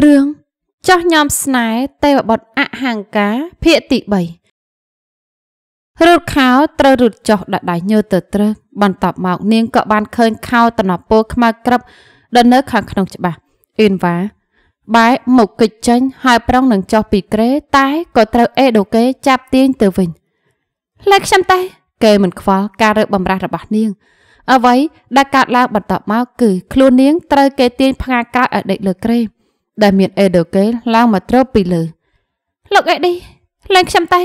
រឿងចោះញោមស្នេហ៍ទេវបុត្រអហង្ការភាគទី3រត់ខោត្រូវរត់ចុះដដៃញើទៅត្រឹកបន្ទាប់មកនាងក៏បានឃើញខោតំណពលខ្មៅក្រឹបដែលនៅខាងក្នុងច្បាស់អ៊ីនវ៉ាបែកមកកិច្ចចេញហើយប្រុងនឹងចុះពីក្រេ តែក៏ត្រូវអេដូកេចាប់ទាញទៅវិញលើខ្ញុំតែគេមិនខ្វល់ការរើបំរាស់របស់នាង អ្វីដែលកើតឡើងបន្ទាប់មកគឺខ្លួននាងត្រូវគេទាញផ្ងាក្រោយឲ្យដេកលើក្រេមដែលមានអេដូកេឡើងមកទ្រពីលើលោកអេឌីលែងខ្ញុំតែ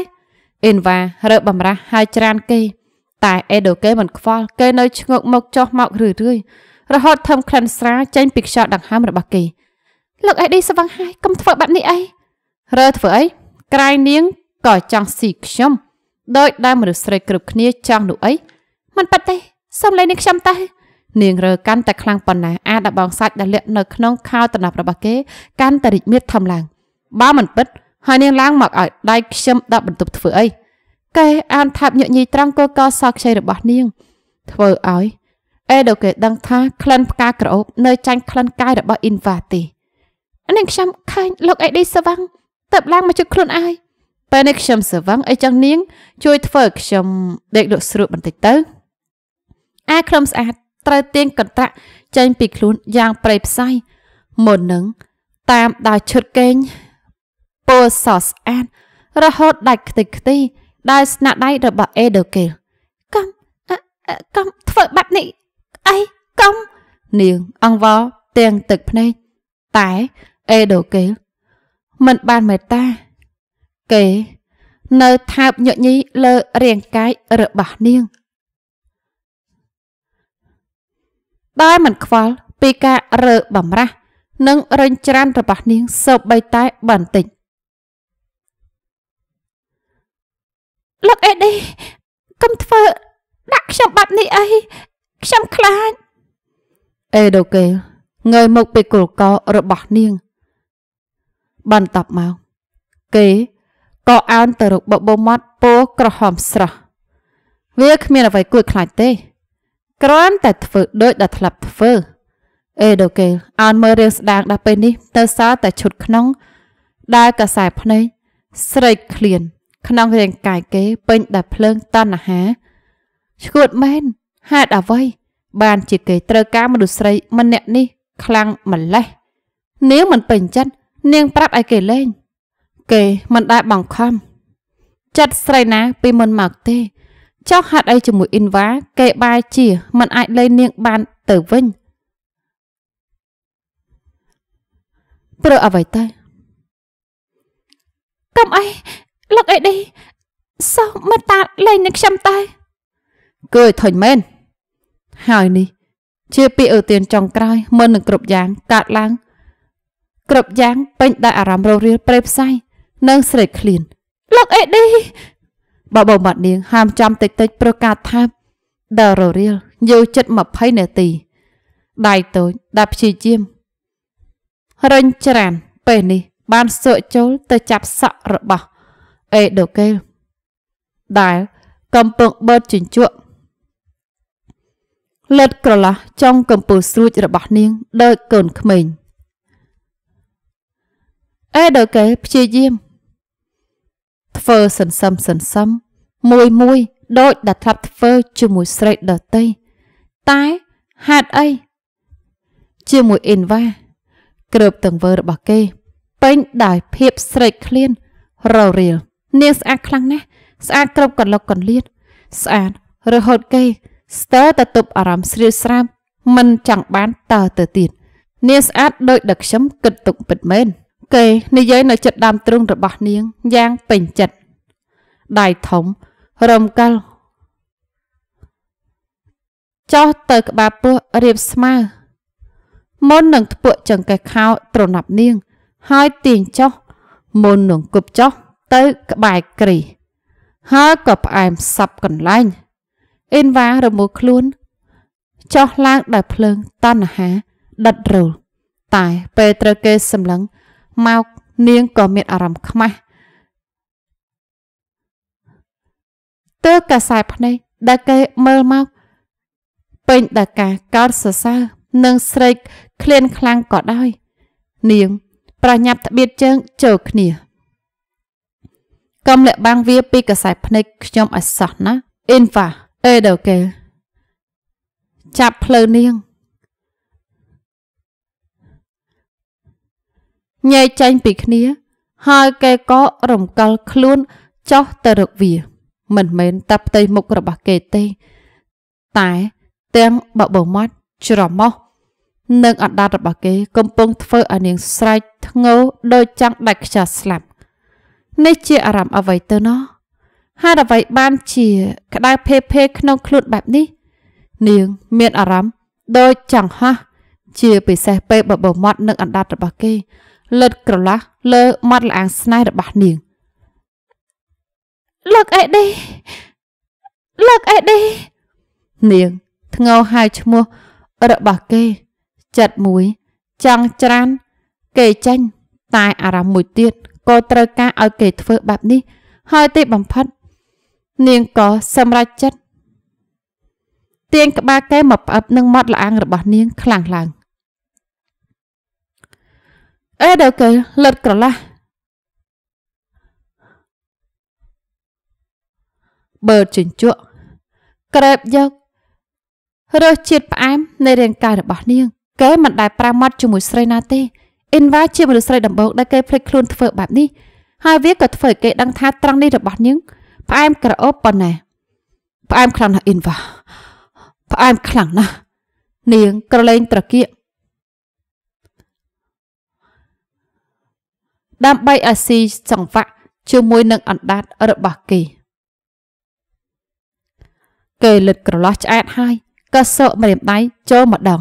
អេនវ៉ារើបំរាស់ហើយច្រានគេ តែអេដូកេមិនខ្វល់គេនៅឈ្ងោកមកចុះមករឿយរឿយរហូតធំក្លិនស្រាចេញពីខ្យល់ដង្ហើមរបស់គេលោកអេឌីស្វឹងហើយកុំធ្វើបែបនេះអីរើធ្វើអីក្រៃនាងក៏ចង់ស៊ីខ្ញុំដោយដែលមនុស្សស្រីគ្រប់គ្នាចង់នោះអីមិនប៉ាត់ទេសុំលែងនេះខ្ញុំតែនាងរើកាន់តែខ្លាំងប៉ុណ្ណាអាដបងសាច់ដែលលាក់នៅក្នុងខោតំណប់របស់គេកាន់តែរីកមាឌធំឡើងបើមិនពិតហើយនាងឡើងមកឲ្យដៃខ្ញុំដាក់បន្ទប់ធ្វើអីកែអានថាប់ញញីត្រង់កកសោកខ្ចីរបស់នាង ធ្វើឲ្យអេដូគេដឹងថាក្លិនផ្កាក្រអូបនៅចាញ់ក្លិនកាយរបស់អ៊ីនវ៉ាទីនាងខ្ញុំខាញ់លោកអេឌីសវាំងទៅឡើងមកជិតខ្លួនអាយពេលនេះខ្ញុំសវាំងអីចឹងនាងជួយធ្វើខ្ញុំដេកលក់ស្រួលបន្តិចទៅអាខ្ញុំស្អាតត្រូវទាញកន្ត្រាក់ចេញពីខ្លួនយ៉ាងប្រេផ្សៃមុននឹងតាមដោយឈុតកេងពោសស្អាតរហូតដាច់ខ្ទេចខ្ទីដោយស្នាដៃរបស់អេដូកេលកំកំធ្វើបែបនេះអីកំនាងអង្វរទាំងទឹកភ្នែកតែអេដូកេលមិនបានមេត្តាគេនៅថើបញញីលើរាងកាយរបស់នាងដោយមិនខ្វល់ពីការរើបំរាស់និងរញច្រានរបស់នាងសូម្បីតែបន្តិចលោកអេឌីកុំធ្វើដាក់ខ្ញុំបាត់នេះអីខ្ញុំខ្លាចអេដូកេលងើយមុខពីគល់កោរបស់នាងបន្ទាប់មកគេក៏អោនទៅរកបបោមាត់ពណ៌ក្រហមស្រស់វាគ្មានអ្វី គួរខ្លាចទេគ្រាន់តែធ្វើដូចដែលធ្លាប់ធ្វើ អេដូកេលអោនមើលរឿងស្ដាងដល់ពេលនេះទៅសល់តែឈុតក្នុងដើរកសែភ្នែកស្រេកឃ្លានក្នុងរាងកាយគេពេញដោយភ្លើងតណ្ហាឈួតមែនហេតុអ្វីបានជាគេត្រូវការមនុស្សស្រីម្នាក់នេះខ្លាំងម្លេះនាងមិនពេញចិត្តនាងប្រាប់ឲ្យគេលេងគេមិនដែលបង្ខំចិត្តស្រីណាពីមុនមកទេចោះហាត់អីជាមួយអ៊ីនវ៉ាគេបែរជាមិនអាចលែងនាងបានទៅវិញព្រោះអ្វីទៅកុំអីលឹកអីនេះសោះមិនតាលែងនឹងខ្ញុំទៅគឺឲ្យធុញមែនហើយនេះ ជាពាក្យឧទានចុងក្រោយ មិននឹងគ្រប់យ៉ាងកាត់ឡើងគ្រប់យ៉ាងពេញដោយអារម្មណ៍រោរាលប្រេផ្សៃនិងស្រេកឃ្លានលោកអេឌីបើបមាត់នាងហាមចាំតិចតិចប្រកាសថាដល់ររៀលយូរចិត្ត20នាទីដៃតូចដែលព្យាយាមរញច្រានពេលនេះ បានសើចូលទៅចាប់សក់របស់អេដូកេលដែល កំពុងបឺតជញ្ជក់លិតក្រឡោះចុងកំពូលស្រួចរបស់នាងដូចកូនក្មេងអេដូកេព្យាយាមធ្វើសន្សឹមសន្សឹមមួយមួយដូចដែលធ្លាប់ធ្វើជាមួយស្រីដតីតែហេតុអីជាមួយអ៊ីនវ៉ាក្រើបទាំងវើរបស់គេពេញដោយភាពស្រេកឃ្លានររៀលនាងស្អាតខ្លាំងណាស់ស្អាតគ្រប់កន្លុកកន្លៀតស្អាតរហូតគេស្ទើរតែទប់អារម្មណ៍ស្រីស្រាប់មិនចង់បានតើទៅទៀតនាងស្អាតដោយដឹកខ្ញុំគិតទុកពិតមែនគេនិយាយនៅចិត្តដើមទ្រូងរបស់នាងយ៉ាងពេញចិត្តដៃធំរំកិលចោះទៅក្បាលពោះរៀបស្មើមុននឹងធ្ពក់ចង្កេះខោត្រណប់នាងហើយទាញចោះមុននឹងគប់ចោះទៅក្បែរគ្រីហើយក៏ផ្អែមសັບកន្លែងអ៊ីនវ៉ារមួលខ្លួន ចោះឡើងដោយភ្លើងតណ្ហាដិតរូលតែពេលត្រូវគេសម្លឹងមកនាងក៏មានអារម្មណ៍ខ្មាស់ទើបកាសែតភ្នែកដែលគេមើលមកពេញដោយការកោតសរសើរនិងស្រែកឃ្លានខ្លាំងក៏ដោយនាង ប្រញាប់ត្បៀតជើងចូលគ្នាកំលាក់បាំងវាពីកសែតភ្នែកខ្ញុំឲ្យសោះណាអ៊ីនវ៉ាអេដូកេចាប់ភ្លឺនាងញែកចែងពីគ្នា ហើយគេក៏រំកិលខ្លួនចុះទៅរកវា មិនមែនតែផ្ទៃមុខរបស់គេទេ តែទាំងបបោមាត់ច្រមុះនិងអណ្ដាតរបស់គេកំពុងធ្វើឲ្យនាងស្រែកធ្ងោដោយចង់ដាច់ខ្យល់ស្លាប់នេះជាអារម្មណ៍អ្វីទៅណោះហេតុអ្វីបានជា ក្តៅភេភេ ក្នុងខ្លួនបែបនេះ នាងមានអារម្មណ៍ដូចចង់ហោះជាពិសេសពេលបបោមាត់និងអណ្ដាតរបស់គេលឺតក្រឡាស់លើមាត់លាងស្នេហ៍របស់នាងលោកអេឌីលោកអេឌីនាងធ្ងោហៅឈ្មោះរបស់គេ ចិត្តមួយចង់ច្រានគេចាញ់តែ អារម្មណ៍មួយទៀតក៏ត្រូវការឲ្យគេធ្វើបែបនេះហើយទីបំផុតនាងក៏សម្រេចចិត្តទាញក្បាលគេមកផ្អឹបនឹងមាត់លាងរបស់នាងខ្លាំងឡើងអេដល់គេលិតក្រឡាស់បើជញ្ជក់ក្រេបយករើសជាតិផ្អែមនៃរាងកាយរបស់នាងគេមិនដែលប្រាំមាត់ជាមួយស្រីណាទេអ៊ីនវ៉ាជាមនុស្សស្រីដំបូងដែលគេភ្លេចខ្លួនធ្វើបែបនេះហើយវាក៏ធ្វើឲ្យគេដឹងថាត្រង់នេះរបស់នាង ផ្អែមក្រអូបប៉ុណ្ណាផ្អែម ខ្លាំងណាស់អ៊ីនវ៉ាផ្អែមខ្លាំងណាស់នាង ក្រឡេងត្រគាកដើម្បីឲ្យស៊ីសង្វាក់ជាមួយនឹងអណ្ដាតរបស់គេគេលិតក្រឡោះឆ្អែតហើយក៏សោកម្រាមដៃចូលម្ដង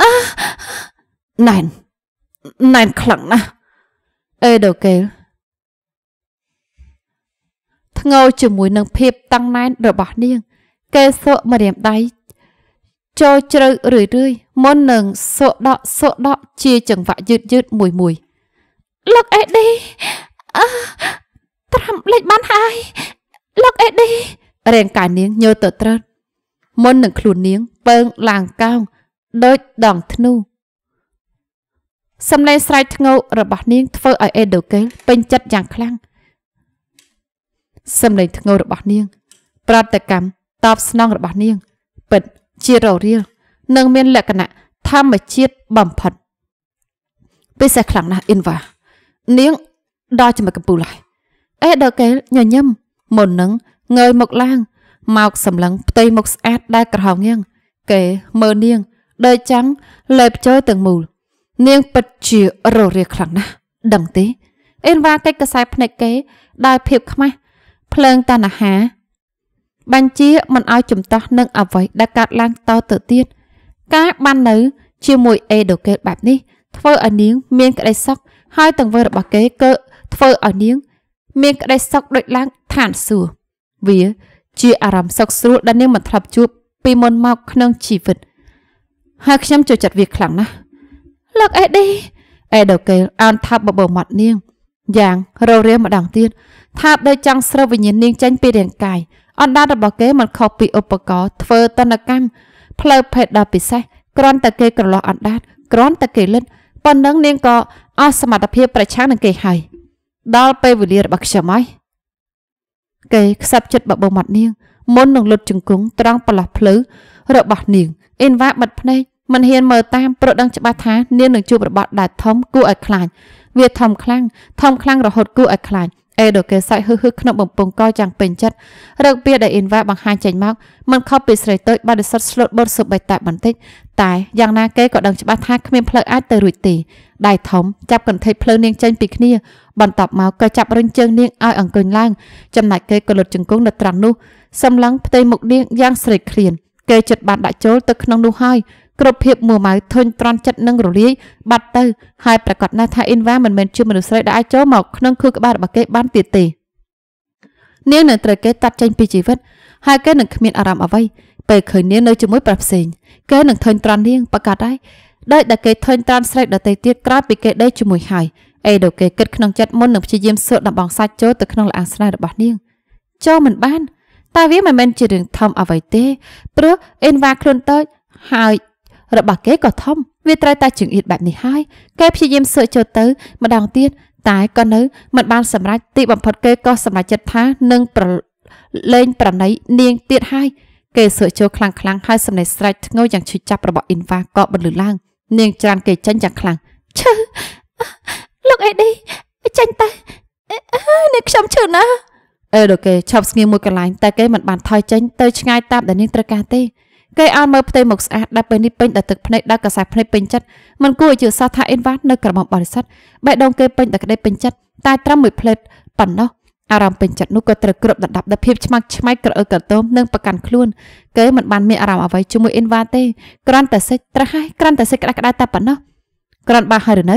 អះណែនណែនខ្លាំងណាស់អេដូកេលធ្ងោជាមួយនឹងភាពតឹងណែន របស់នាងគេសោកម្រាមដៃចូលជ្រៅរឿយរឿយមុននឹងសោដកសោដក ជាចង្វាក់យឺតយឺតមួយមួយលោកអេឌីអឺត្រាំលេចបានហើយ លោកអេឌីរាងកាយនាងញើទៅត្រើតមុននឹងខ្លួននាងពើងឡើងកោង ដូចដងធ្នូសំឡេងស្រែកធ្ងោករបស់នាង ធ្វើឲ្យអេដូកេលពេញចិត្តយ៉ាងខ្លាំងសំឡេងធ្ងោករបស់នាង ប្រតិកម្មតបស្នងរបស់នាង ពិតជាររៀលនិងមានលក្ខណៈធម្មជាតិបំផុតពិសេសខ្លាំងណាស់អ៊ីនវ៉ានាងដល់ចំណុចកំពូលហើយអេដល់កែលញញឹមមុននឹងងើយមកឡើងមកសម្លឹងផ្ទៃមុខស្អាតដែលក្រហមងាងកែមើលនាងដេកចាំងលេបចូលទាំងមូល នាង ពិតជាររាខ្លាំងណាស់ដឹងទេអេនវ៉ាកិច្ចកសែភ្នែកកែដោយភាពខ្មាស់ភ្លើងតណ្ហាបញ្ជាមិនឲ្យចំតោះនឹងអ្វីដែលកើតឡើងត ទៅទៀតការ បាននៅ ជាមួយអេដូកេលបែបនេះធ្វើឲ្យនាង មានក្តីសុខហើយទង្វើរបស់គេគឺធ្វើឲ្យនាង មានក្តីសុខដូចឡើងឋានសួគ៌វាជា អារម្មណ៍សុខស្រួលដែលនាងមិនធ្លាប់ជួបពីមុនមកក្នុងជីវិតហើយខ្ញុំចូលចិត្តវាខ្លាំងណាស់លោកអេឌីអេដូកេលអានថាបបោមាត់នាងយ៉ាងរោរាម្ដងទៀតថាបដោយចង់ស្រូបវិញ្ញាណនាងចេញពីរាងកាយអណ្ដាតរបស់គេមិនខុសពីឧបករណ៍ធ្វើតនកម្មផ្លូវភេទដ៏ពិសេសគ្រាន់តែគេក្រឡោះអណ្ដាតគ្រាន់តែគេលិតប៉ុណ្ណឹងនាងក៏អស់សមត្ថភាពប្រឆាំងនឹងគេហើយដល់ពេលវេលារបស់ខ្ញុំហើយគេខ្សឹបចិត្តបបោមាត់នាងមុននឹងលុតជង្គង់ត្រង់ប្រឡោះភ្លៅរបស់នាងអ៊ីនវ៉ាបិទភ្នែកមិនហ៊ានមើលតាមព្រោះដឹងច្បាស់ថានាងនឹងជួបរបបដែលធំគួរឲ្យខ្លាចវា ធំខ្លាំងធំខ្លាំងរហូតគួរឲ្យខ្លាចអេដូកេសាច់ហឺហឺក្នុងបំពង់កយ៉ាងពេញចិត្តរឹកពៀដែលអ៊ីនវ៉ាបង្ហាញចេញមកមិនខុសពីស្រីតូចបដិសុទ្ធស្លូតបូតសុបិតតែបន្តិចតែយ៉ាងណាគេក៏ដឹងច្បាស់ថាគ្មានផ្លូវអាចទៅរួចទេដៃធំចាប់កន្ធិចភ្លើងនាងចេញពីគ្នាបន្ទាប់មកក៏ចាប់រញជើងនាងឲ្យអង្គុយឡើងចំណែកគេក៏លុតជង្គង់នៅត្រង់នោះសម្លឹងផ្ទៃមុខនាងយ៉ាងស្រេកឃ្លាន គេចិត្តបានដាក់ចូលទៅក្នុងនោះហើយគ្រប់ភាពមួម៉ៅធុញទ្រាន់ចិត្តនិងរលាយបាត់ទៅហើយប្រកាសណាស់ថាអ៊ីនវ៉ាមិនមែនជាមនុស្សស្រីដែលអាចចូលមកក្នុងខួរក្បាលរបស់គេបានទៀតទេនាងនៅត្រូវគេតាត់ចេញពីជីវិត ហើយគេនឹងគ្មានអារម្មណ៍អ្វីពេលឃើញនាងនៅជាមួយប្រុសផ្សេងគេនឹងធុញទ្រាន់នាងប្រកាសដែរដោយដែលគេធុញទ្រាន់ស្រែកដតេទៀតក្រោយពីគេដេកជាមួយហើយអេដូគេគិតក្នុងចិត្តមុននឹងព្យាយាមសួរដំបងសាច់ចូលទៅក្នុងលអាងស្នេហ៍របស់នាងចូលមិនបានតែវាមិនមែនជារឿងធំអ្វីទេព្រោះអេនវ៉ាខ្លួនតូចហើយរបស់គេក៏ធំវាត្រូវតែចង្អៀតបែបនេះហើយគេព្យាយាមសើចចូលទៅម្ដងទៀតតែក៏នៅ មិនបានសម្រេចទីបំផុតគេក៏សម្រេចចិត្តថានឹងប្រលែងប្រណីនាងទៀតហើយគេសើចចូលខ្លាំងខ្លាំងហើយសម្លេងស្រែកធ្ងោយ៉ាងឈឺចាប់របស់អ៊ីនវ៉ាក៏បន្លឺឡើង នាងច្រានគេចេញយ៉ាងខ្លាំងឈឺលោកអេឌីចេញតែនេះខ្ញុំឈឺណាស់អេដូគេឈប់ស្ងៀមមួយកន្លែងតែគេមិនបានថយចេញទៅឆ្ងាយតាមដែលនាងត្រូវការទេគេអើមើលផ្ទៃមុខស្អាតដែលពេលនេះពេញដោយទឹកភ្នែកដែលកសែភ្នែកពេញចិត្តមិនគួរឲ្យជឿសោះថាអ៊ីនវ៉ានៅក្រមុំបរិស័ទបែដងគេពេញតែក្តីពេញចិត្តតែត្រឹមមួយផ្លេតប៉ុណ្ណោះអារម្មណ៍ពេញចិត្តនោះក៏ត្រូវគ្របដណ្ដប់ដោយភាពឆ្មាក់ឆ្មៃក្រអឺក្រទមនិងប្រកាន់ខ្លួនគេមិនបានមានអារម្មណ៍អ្វីជាមួយអ៊ីនវ៉ាទេគ្រាន់តែសេចត្រះហើយគ្រាន់តែសេចក្តៅក្តៅតែប៉ុណ្ណោះគ្រាន់បាហើយឬនៅ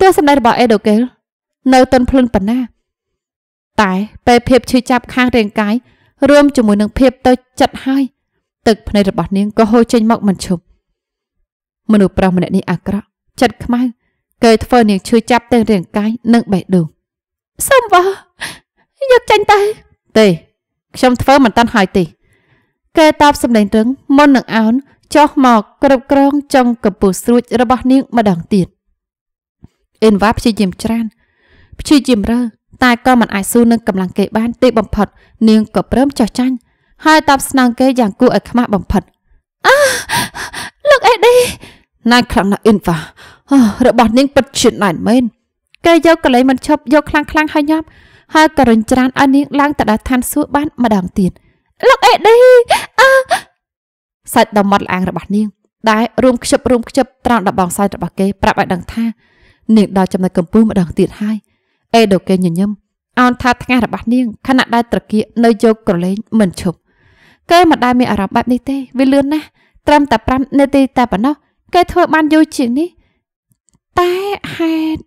ទស្សនៈរបស់អេដូកេលនៅទន់ភ្លន់ប៉ុណ្ណាតែពេលភាពឈឺចាប់ខាងរាងកាយរួមជាមួយនឹងភាពទៅចិត្តហើយទឹកភ្នែករបស់នាងក៏ហូរចេញមកមិនឈប់មនុស្សប្រុសម្នាក់នេះអាក្រក់ចិត្តខ្មៅគេធ្វើនាងឈឺចាប់ទាំងរាងកាយនិងបេះដូងសុំវ៉ាយកចាញ់ទៅទេខ្ញុំធ្វើមិនតាន់ហើយទេគេតបសម្លេងរឹង មុននឹងអោនចុះមកគ្រប់គ្រងចុងកំពូលស្រួចរបស់នាងម្ដងទៀតអេនវ៉ាព្យាយាមច្រើនព្យាយាមរើតែក៏មិនអាចស៊ូនឹងកម្លាំងគេបានទេបំផុតនាងក៏ព្រមចោះចាញ់ហើយតាប់ស្នងគេយ៉ាងគួរឲ្យខ្មាស់បំផិតអាលោកអេឌីណៃខ្លាំងណាស់អ៊ីនវ៉ារបស់នាងពិតជាណែនមែនគេយកកលែងមិនឈប់យកខ្លាំងខ្លាំងហើយញាប់ ហើយក៏រញច្រានឲ្យនាងឡើងទៅដល់ឋានសួគ៌បាន ម្ដងទៀតលោកអេឌីអាសាច់ដ៏ម៉ត់ល្អាងរបស់នាងដែលរួមខ្ជិបរួមខ្ជិបត្រង់ដបងសាយរបស់គេប្រាប់ឲ្យដឹងថានាងដល់ចំណុចកំពូលម្ដងទៀតហើយអេដូគេញញឹមអោនថាថ្ងាសរបស់នាងខណៈដែលត្រគាកនៅយកក្រលែងមិនឈប់គេមិនដែលមានអារម្មណ៍បែបនេះទេ វាលឿនណាស់ត្រឹមតែ5នាទីតែប៉ុណ្ណោះគេធ្វើបានយូរជាងនេះតែហេតុ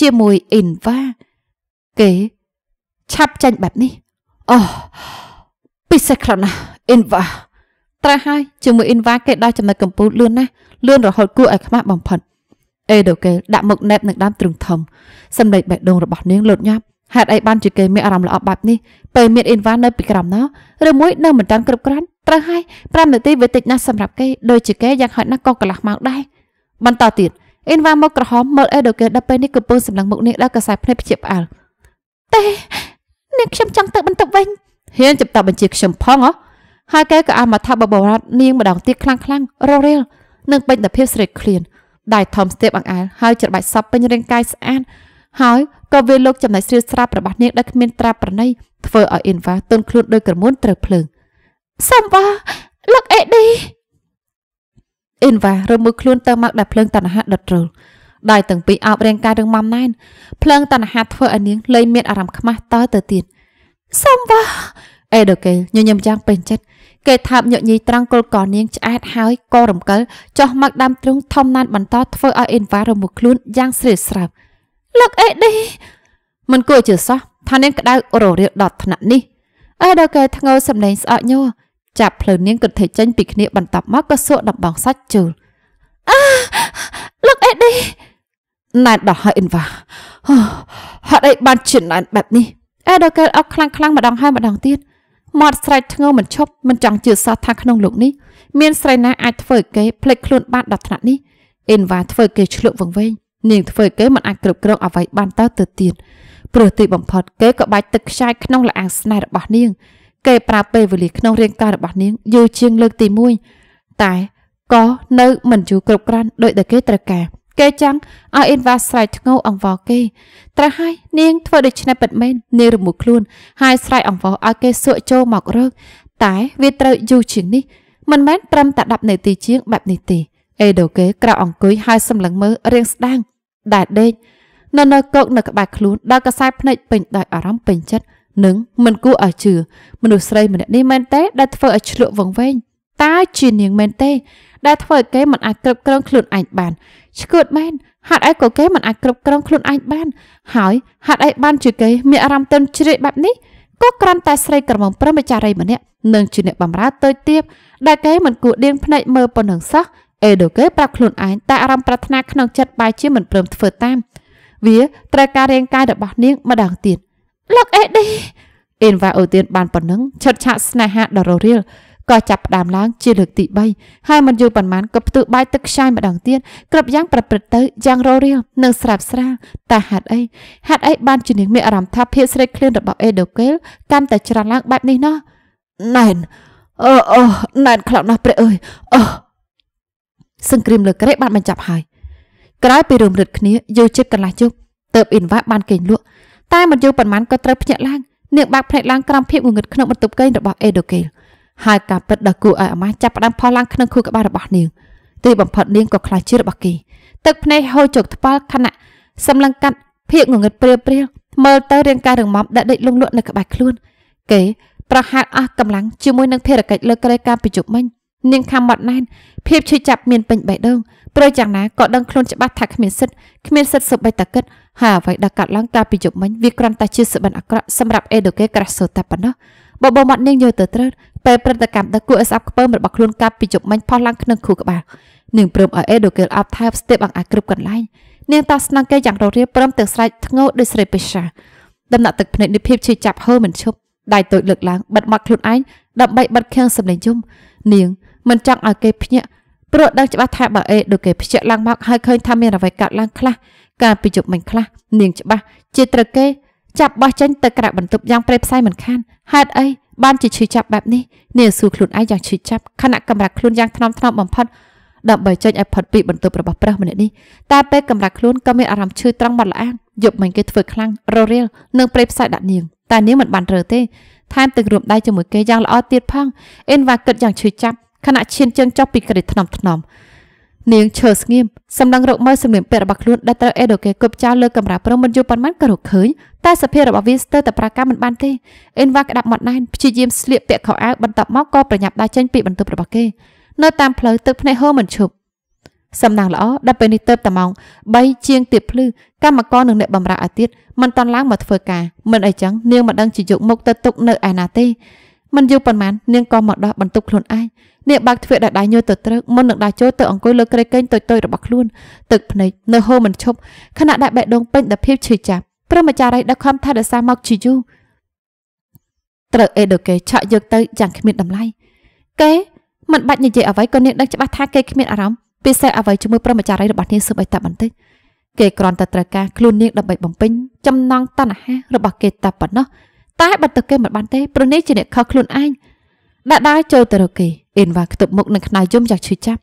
ជាមួយអ៊ីនវ៉ាគេឆាប់ចាញ់បែបនេះអូពិសេសខ្លាំងណាស់អ៊ីនវ៉ាត្រាស់ហើយជាមួយអ៊ីនវ៉ាគេដល់ចំណុចកំពូលលឿនណាស់លឿនរហូតគួរឲ្យខ្មាស់បំផុតអេដូកេដាក់មុខណេបនឹងដើមទ្រឹងធំសម្លេចបេះដូងរបស់នាងលូតញាប់ហេតុអីបានជាគេមានអារម្មណ៍ល្អបែបនេះពេលមានអ៊ីនវ៉ានៅពីក្រោមណោះឬមួយនៅមិនតាន់គ្រប់គ្រាន់ត្រូវហើយ5នាទីវាតិចណាស់សម្រាប់គេដូចជាគេយ៉ាងហោចណាស់ក៏កន្លះម៉ោងដែរបន្តទៀតអ៊ីនវ៉ាមកក្រហមមើលអេដូគេដល់ពេលនេះកំពុងសម្លឹងមុខនាងដល់កសែភ្នែកព្យាផ្អើលទេនាងខ្ញុំចង់ទៅបន្ទប់វិញហ៊ានចាប់តបញ្ជាខ្ញុំផងហ៎ហើយគេក៏អាមកថាបបរតនាងម្ដងទៀតខ្លាំងខ្លាំងររិលនឹងពេញតែភាពស្រេកឃ្លានដៃថមស្ទាបអង្អែលហើយច្របាច់សពពេញរាងកាយស្អាតហើយក៏វាលោកចំណុចស្រីស្រាប់របស់នាងដែលគ្មានត្រាប់ប្រណីធ្វើឲ្យអ៊ីនវ៉ាទន់ខ្លួនដោយក្រមួនត្រូវភ្លើងសំវ៉ាលោកអេឌីអ៊ីនវ៉ារើមួយខ្លួនទៅមកដែលភ្លើងតណ្ហាដុតរលដៃទាំងពីរអោបរាងកាយរឹងមាំណែនភ្លើងតណ្ហាធ្វើឲ្យនាងលែងមានអារម្មណ៍ខ្មាស់តទៅទៀតសំវ៉ាអេដូកេលញញឹមយ៉ាងពេញចិត្តគេ ថាបញញីត្រង់គល់កនាងឆ្អែតហើយក៏រំកិលចោះមកដើមទ្រូងធំណានបន្តធ្វើឲ្យអ៊ីនវ៉ារមុខខ្លួនយ៉ាងស្រីស្រាប់លោកអេឌីមិនគួរជាសោះថានាងក្តៅររៀលដល់ថ្នាក់នេះអេដល់កែធ្ងោសម្លេងស្អកញ័រចាប់ភ្លើនាងគិតថេចេញពីគ្នាបន្ទាប់មកក៏សក់ដំបងសាច់ជូលអាលោកអេឌីណែនដោះហើយអ៊ីនវ៉ាហត់អីបានជាណែនបែបនេះអេដល់កែអុកខ្លាំងខ្លាំងម្ដងហើយម្ដងទៀតមាត់ស្រែកធ្ងោមិនឈប់មិនចង់ជឿសោះថាក្នុងលោកនេះមានស្រីណាអាចធ្វើឲ្យគេភ្លេចខ្លួនបានដល់ថ្នាក់នេះអ៊ីនវ៉ាធ្វើគេឆ្លក់វង្វេងនាងធ្វើគេមិនអាចគ្រប់គ្រងអ្វីបានតទៅទៀតព្រោះទីបំផុតគេក៏បាច់ទឹកខ្ចាយក្នុងលអាងស្នេហ៍របស់នាង គេ ប្រើពេលវេលាក្នុងរាងកាយរបស់នាងយូរជាងលើកទី1តែក៏នៅ មិនយូរគ្រប់គ្រាន់ដោយដែលគេត្រូវការ គេចាំងឲ្យអ៊ីនវ៉ាស្រែកធ្ងោអង្វរគេត្រូវហើយនាង ធ្វើដូច្នេះពិតមែននាងរមួលខ្លួនហើយស្រែកអង្វរឲ្យគេសួកចូលមករកតែវាត្រូវយូរជាងនេះមិនមែនត្រឹមតែ10នាទីជាងបែបនេះទេអេដូគេក្រៅអង្គុយហើយសម្លឹងមើលរៀងស្ដាងដែលដេកនៅនៅកោកនៅក្បែរខ្លួនដែលកសែតភ្នែកពេញដោយអារម្មណ៍ពេញចិត្តនិងមិនគួរឲ្យជឿមនុស្សស្រីម្នាក់នេះមែនទេដែលធ្វើឲ្យឆ្លក់វង្វេងតើជានាងមែនទេដែលធ្វើឲ្យគេមិនអាចគ្រប់គ្រងខ្លួនឯងបានឈួតមែនហាត់អីក៏គេមិនអាចគ្រប់គ្រងខ្លួនឯងបាន ហើយហាត់អីបានជាគេមានអារម្មណ៍ទន់ជ្រាយបែបនេះក៏ក្រាន់តែស្រីក្រមុំព្រមចារីម្នាក់នឹងជាអ្នកបំរើទៅទៀតដែលគេមិនគួរដៀងភ្នែកមើលប៉ុណ្ណឹងសោះអេដូកេប្រាប់ខ្លួនឯងតែអារម្មណ៍ប្រាថ្នាក្នុងចិត្តបែរជាមិនព្រមធ្វើតាមវាត្រូវការរាងកាយរបស់នាង ម្ដងទៀតលោកអេឌីអេនវ៉ាអូទៀនបានប៉ុណ្ណឹងឈុតឆាកស្នេហាដ៏ររៀលក៏ចាប់ផ្ដើមឡើងជាលើកទី3ហើយមិនយូរប៉ុន្មានក៏ផ្ទុះបាយទឹកខ្សាយម្ដងទៀតគ្រប់យ៉ាង ប្រព្រឹត្តទៅយ៉ាងររៀលនិងស្រាបស្រាលតែហេតុអីហេតុអីបានជានាងមានអារម្មណ៍ថាភាពស្រេកឃ្លានរបស់អេដូកេលកាន់តែច្រើនឡើងបែបនេះណោះណែនអឺអូណែនខ្លោចណាស់ព្រះអើយអឺសង្គ្រាមលើកេរបានបញ្ចប់ហើយក្រោយពីរំរឹតគ្នាយូរជិតកន្លះយប់ទៅអ៊ីនវ៉ាបានគេងលក់តែមិនយូរប៉ុន្មានក៏ត្រូវភ្ញាក់ឡើងនាងបាក់ភ្នែកឡើងក្រំភាពងងឹតក្នុងបន្ទប់គេងរបស់អេដូកេលហើយការពិតដ៏គួរឲ្យអាម៉ាស់ចាប់ផ្ដើមផុសឡើងក្នុងខួរក្បាលរបស់នាងទីបំផុតនាងក៏ខ្លាចជារបស់គេទឹកភ្នែកហូរជោគថ្ពាល់ខណៈសម្លឹងកាត់ភាកងងឹតព្រាលព្រាលមើលទៅរាងកាយរងមាំដែលដេកលង់លក់នៅក្បែរខ្លួនគេប្រហែលអស់កម្លាំងជាមួយនឹងភារកិច្ចលើក្រេការពីជប់មិញនាងខំមាត់ណែនភាពឈឺចាប់មានពេញបេះដូងព្រោះយ៉ាងណាក៏ដឹងខ្លួនច្បាស់ថាគ្មានសិទ្ធគ្មានសិទ្ធសុបិតតាគិតហើយអ្វីដែលកាត់ឡើងកាលពីយប់មិញវាគ្រាន់តែជាសបិនអាក្រក់សម្រាប់អេដូកេក្រាសូតែប៉ុណ្ណោះបបោមាត់នាងយកទៅត្រើតពេលព្រឹត្តិកម្មដែលគួរឲ្យស្អប់ខ្ពើមរបស់ខ្លួនកាលពីយប់មិញផុសឡើងក្នុងខួរក្បាលនាងព្រមឲ្យអេដូកេអាប់ថែបស្ទាបអង្អាគ្រប់កន្លែងនាងតស្នងគេយ៉ាងររៀបព្រមទាំងស្រែកធ្ងោដោយស្រីពេសាដំណាក់ទឹកភ្នែកនេះភាពឈឺចាប់ហឺមិនឈប់ដៃតូចលើកឡើងបិទមាត់ខ្លួនឯងដើម្បីបិទខាំងសម្លេងយំនាងមិនចង់ឲ្យគេភ្ញាក់ព្រោះដឹងច្បាស់ថាបើអេដូចគេភ្ជាក់ឡើងមកហើយឃើញថាមានអ្វីកើតឡើងខ្លះកាលពីយប់មិញខ្លះ នាងច្បាស់ជាត្រូវគេចាប់បោះចេញទៅក្រៅបន្ទប់យ៉ាងព្រៃផ្សៃមិនខានហេតុអីបានជាឈឺចាប់បែបនេះនាងសួរខ្លួនឯងយ៉ាងឈឺចាប់ខណៈកម្រាស់ខ្លួនយ៉ាងថ្នមថ្នមបំផុតដើម្បីចេញឲ្យផុតពីបន្ទប់របស់ប្រុសម្នាក់នេះតែពេលកម្រាស់ខ្លួនក៏មានអារម្មណ៍ឈឺត្រង់បាត់ល្អាងយប់មិញគេធ្វើខ្លាំងររៀលនឹងព្រៃផ្សៃដាក់នាងតែនាងមិនបានរើទេថែមទាំងរួមដៃជាមួយគេយ៉ាងល្អទៀតផងអេនវ៉ាគិតយ៉ាងឈឺចាប់ខណៈឈានជើងចុះពីក្រេតថ្នមថ្នមនាងឈើស្ងៀមសម្លឹងរកមើលសម្លៀកបំពាក់របស់ខ្លួនដែលត្រូវអេដូកេគប់ចោលលើកម្រាលព្រំមិនយូរប៉ុន្មានក៏រកឃើញតែសភាពរបស់វាស្ទើរតែប្រការមិនបានទេអេនវ៉ាក្តាប់មាត់ណែនព្យាយាមស្លៀកពាក់ខោអាវបន្ទាប់មកក៏ប្រញាប់ដើរចេញពីបន្ទប់របស់គេនៅតាមផ្លូវទឹកភ្នែកហូរមិនឈប់សំណាងល្អដល់ពេលនេះទៅតែម៉ោង3ជាងទៀតភ្លឺកម្មករនិងអ្នកបម្រើអាទៀតមិនតាន់ឡើងមកធ្វើការមិនអីចឹងនាងមិនដឹងជាយកមុខទៅទុកនៅឯណាទេមិនយូរប៉ុន្មាននាងក៏មកដោះបន្ទប់ខ្លួនឯងនាងបើកទ្វារដដៃញើទៅត្រឹកមុននឹងដើរចូលទៅអង្គុយលើក្រេកេងតូចៗរបស់ខ្លួនទឹកភ្នែកនៅហូរមិនឈប់ខណៈដែលបេះដូងពេញដោយភាពឈឺចាប់ព្រមអាចារ្យដែលខំថែរក្សាមកជាយូរត្រូវអេដូកេឆក់យកទៅយ៉ាងគ្មានតម្លៃកេមិនបាច់និយាយអ្វីក៏នាងដឹងច្បាស់ថាគេគ្មានអារម្មណ៍ពិសេសអ្វីជាមួយព្រមអាចារ្យរបស់នាងស៊ើបឲ្យតែបន្តិចគេគ្រាន់តែត្រូវការខ្លួននាងដើម្បីបំពេញចំណង់តណ្ហារបស់គេតែប៉ុណ្ណោះតែបើទៅគេមិនបានទេព្រោះនេះជាអ្នកខុសខ្លួនឯងដាក់ដាវចូលទៅរកគេអេនវ៉ាខ្ទប់មុខនឹងខ្នើយយំយ៉ាងឈឺចាប់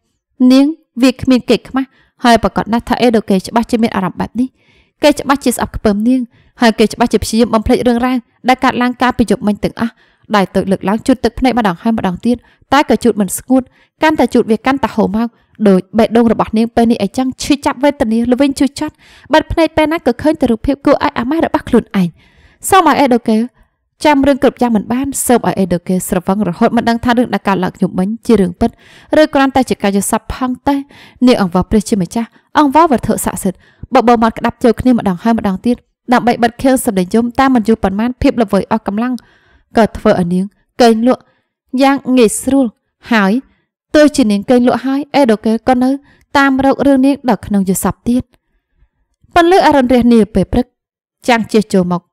នាងវាគ្មានកិច្ចខ្មាស់ហើយប្រកាសណាស់ថាអេដូគេច្បាស់ជាមានអារម្មណ៍បែបនេះគេច្បាស់ជាស្អប់ខ្ពើមនាងហើយគេច្បាស់ជាព្យាយាមបំភ្លេចរឿងរ៉ាវដែលកើតឡើងកាលពីយប់មិញទាំងអស់ដែលទៅលើកឡើងជូតទឹកភ្នែកម្ដងហើយម្ដងទៀតតែក៏ជូតមិនស្ងួតកាន់តែជូតវាកាន់តែហូរមកដោយបេះដូងរបស់នាងពេលនេះអីចឹងឈឺចាប់វេទនាល្វីងឈឺចត់បាត់ភ្នែកពេលណាក៏ឃើញតែរូបភាពគួរឲ្យអាម៉ាស់របស់ខ្លួនឯងសូមឲ្យអេដូកេចាំរឿងគ្រប់យ៉ាងមិនបានសើបឲ្យអេដូកេស្រវឹងរហូតមិនដឹងថារឿងដែលកើតឡើងខ្ញុំវិញជារឿងពិតឬគ្រាន់តែជាការយល់សប្តិផឹងតែនាងអង្វរព្រះជាម្ចាស់អង្វរវត្ថុស័ក្តិសិទ្ធិបបោមាត់ក្តាប់ចូលគ្នាម្ដងហើយម្ដងទៀតដើម្បីបិទខៀវសម្ដែងយំតាមមិនយូរប៉ុន្មានភាពល្វើយអស់កម្លាំងក៏ធ្វើឲ្យនាងកេងលក់យ៉ាងងាយស្រួលហើយទោះជានាងកេងលក់ហើយអេដូកេក៏នៅតាមរករឿងនាងដល់ក្នុងយល់សប្តិទៀតប៉ុន្តែអរុនរះនីពេលព្រឹកចាំងជិះចូលមក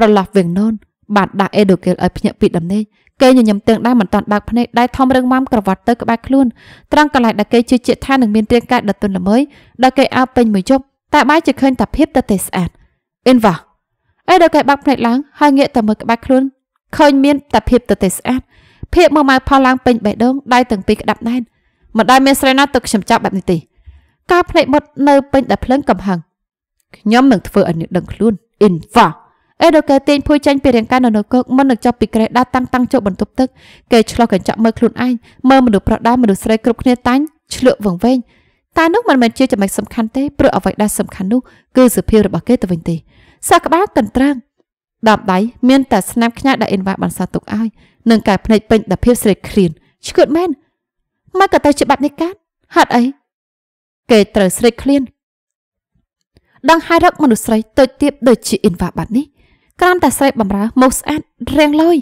ប្រឡោះវិញនូនបានដាក់អេដូកែលឲ្យភ្ញាក់ពីដំណេកគេញញឹមទាំងដែរមិនតាន់បើកភ្នែកដៃធំរឹងមាំក្រវ៉ាត់ទៅក្បែរខ្លួនត្រង់កន្លែងដែលគេជឿជាក់ថានឹងមានរាងកាយដ៏ទន់ល្មើយដែលគេអាប់ពេញមួយជប់តែបាយជាឃើញតែភាពទៅតែស្អាតអ៊ីនវ៉ាអេដូកែលបើកភ្នែកឡើងហើយងាកទៅមើលក្បែរខ្លួនឃើញមានតែភាពទៅតែស្អាតភាពមើលមកផលឡើងពេញបេះដូងដៃទាំងពីរក្តាប់ណែនមិនដែលមានស្រីណាទឹកខ្ញុំចាប់បែបនេះទេការភ្នែកមុតនៅពេញតែភ្លើងកំហឹងខ្ញុំនឹងធ្វើឲ្យអ្នកដឹងខ្លួនអ៊ីនវ៉ាអេដូកែទាញភួយចេញពីរាងកាយនៅនគរមុននឹងចុះពីក្រេះដើរតាំងតាំងចូលបន្ទប់ទឹកកែឆ្លោះកញ្ចក់មើលខ្លួនឯងមើលមនុស្សប្រុសដែរមនុស្សស្រីគ្រប់គ្នាតាញ់ឆ្លក់វង្វេងតែនោះមិនមែនជាចំណុចសំខាន់ទេព្រោះអ្វីដែលសំខាន់នោះគឺសុភាពរបស់គេទៅវិញទេសាក្បាលកន្ត្រាំងដបដៃមានតែស្នាមខ្ញាដែលអិនវ៉ាបានសាទុកឲ្យនឹងកែភ្នែកពេញដល់ភាពស្រេកឃ្លានឈឺតមែនមកក៏ទៅជាបាត់នេះកាត់ហេតុអីគេត្រូវស្រេកឃ្លានដងហើយរកមនុស្សស្រីតូចទៀបដូចជាអិនវ៉ាបាត់នេះក្រាន់តែស្រែកបំរើមូសស្អាតរៀងលយ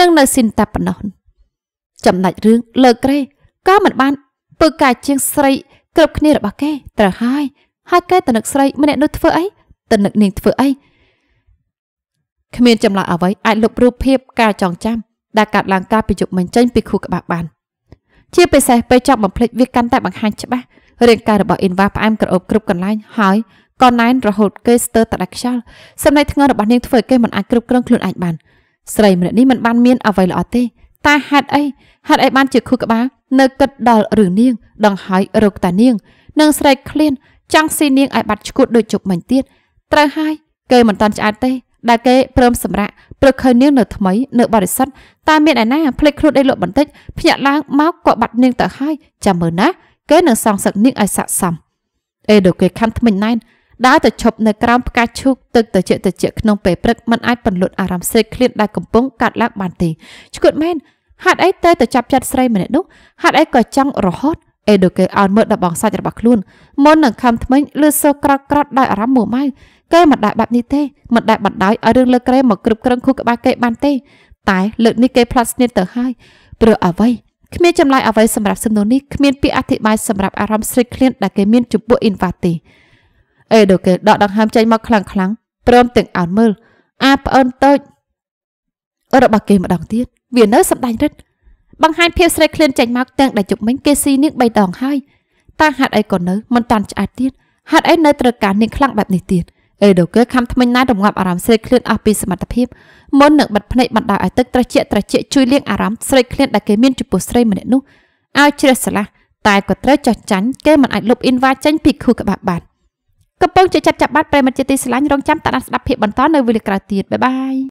នឹងនៅស៊ីនតាប៉ុណ្ណោះចំណាច់រឿងលើក្រេក៏មិនបាន ពើការជាងស្រីគ្រប់គ្នារបស់គេ ត្រូវហើយហើយគេតនឹកស្រី ម្នាក់នោះធ្វើអីតនឹកនាងធ្វើអីគ្មានចម្លើយអ្វីអាចលុបរូបភាពការចងចាំដែលកាត់ឡើងការពីជប់មិញចេញពីខួរក្បាលបាន ជាពិសេសពេលចាប់បំភ្លេចវាកាន់តែបង្ហាញច្បាស់រាងកាយរបស់អ៊ីនវ៉ាផ្អែមក្រអូបគ្រប់កន្លែងហើយក៏ណែនរហូតគេស្ទើរតែដាច់ខ្យល់សម្ដីធ្ងររបស់នាងធ្វើឲ្យគេមិនអាចគ្រប់គ្រងខ្លួនអាចបានស្រីម្នាក់នេះមិនបានមានអ្វីល្អទេតែហេតុអីហេតុអីបានជាខួរក្បាលនៅគិតដល់រឿងនាង ដង្ហើយរកតានាង និងស្រែកឃ្លានចង់ស៊ីនាងឲ្យបាត់ឈួតដូចជប់មិញទៀតត្រូវហើយគេមិនតាន់ឆ្អែតទេដែលគេព្រមសម្រាប់ព្រឹកឃើញនាងនៅថ្មីនៅបរិស័ទតែមានឯណាភ្លេចខ្លួនដេកលក់បន្តិចភ្ញាក់ឡើងមកក៏បាត់នាងទៅហើយចាំមើលណា គេនឹងសងសឹកនាងឲ្យស័កសមអេដូគេខំថ្មិញណែនដើរទៅឈប់នៅក្រោមផ្កាឈូកទឹកត្រជាក់ត្រជាក់ក្នុងពេលព្រឹកมันអាចបន្លត់អារម្មណ៍ស្រេកឃ្លានដែលកំពុងកាត់ឡើងបានទេឈួតមែនហេតុអីទៅទៅចាប់ចាត់ស្រីម្នាក់នោះហេតុអីក៏ចង់រហូតអេដូគេអោនមើលដល់បងសាច់របស់ខ្លួនមុននឹងខំថ្មិញលឺសូរក្រត់ក្រត់ដោយអារម្មណ៍មួម៉ៅគេមិនដែរបែបនេះទេមិនដែរបណ្ដោយឲ្យរឿងលើក្រែមកគ្រប់គ្រងខួរក្បាលគេបានទេតែលើកនេះគេផ្លាត់ស្នៀតទៅហើយព្រោះអ្វីគ្មានចម្លើយអ្វីសម្រាប់សំណួរនេះគ្មានពាក្យអធិប្បាយសម្រាប់អារម្មណ៍ស្រេកឃ្លានដែលគេមានចំពោះអ៊ីនវ៉ាទេអេដូគេដកដង្ហើមចេញមកខ្លាំងខ្លាំងព្រមទាំងអោនមើលអាប្អូនតូចរបស់គេម្ដងទៀតវានៅសម្ដែងរិទ្ធបង្ហាញភាពស្រេកឃ្លានចេញមកទាំងដែលជុំមិញគេស៊ីនាង3ដងហើយតាហាត់អីក៏នៅមិនតាន់ឆ្អែតទៀតហាត់អីនៅត្រូវការនាងខ្លាំងបែបនេះទៀតអេដូកើខំថ្មិញណាស់រងាប់អារម្មណ៍ស្រេកឃ្លានអស់ពីសមត្ថភាពមុននឹងបិទភ្នែកបណ្ដោយឲ្យទឹកត្រជាក់ត្រជាក់ជួយលាងអារម្មណ៍ស្រេកឃ្លានដែលគេមានចំពោះស្រីម្នាក់នោះឲ្យជ្រះស្រឡះតែក៏ត្រូវចោះចាញ់គេមិនអាចលុបអ៊ីនវ៉ាចេញពីខួរក្បាលបានកំពុងជាចាប់ចាប់បាត់ប្រិមិត្តជាទីស្រឡាញ់រងចាំតាក់ដានស្ដាប់ភាពបន្តនៅវេលាក្រោយទៀតបាយបាយ